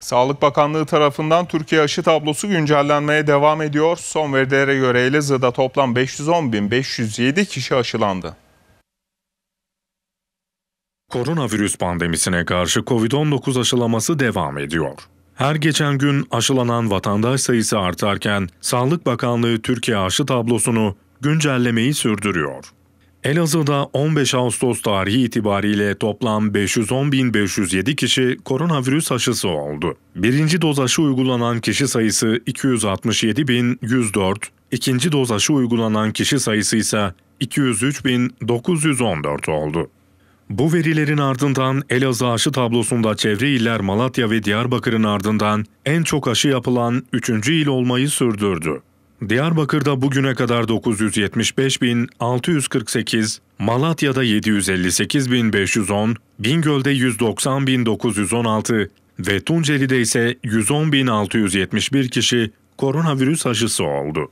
Sağlık Bakanlığı tarafından Türkiye aşı tablosu güncellenmeye devam ediyor. Son verilere göre Elazığ'da toplam 510.507 kişi aşılandı. Koronavirüs pandemisine karşı COVID-19 aşılaması devam ediyor. Her geçen gün aşılanan vatandaş sayısı artarken Sağlık Bakanlığı Türkiye aşı tablosunu güncellemeyi sürdürüyor. Elazığ'da 15 Ağustos tarihi itibariyle toplam 510.507 kişi koronavirüs aşısı oldu. Birinci doz aşı uygulanan kişi sayısı 267.104, ikinci doz aşı uygulanan kişi sayısı ise 203.914 oldu. Bu verilerin ardından Elazığ aşı tablosunda çevre iller Malatya ve Diyarbakır'ın ardından en çok aşı yapılan 3. il olmayı sürdürdü. Diyarbakır'da bugüne kadar 975.648, Malatya'da 758.510, Bingöl'de 190.916 ve Tunceli'de ise 110.671 kişi koronavirüs aşısı oldu.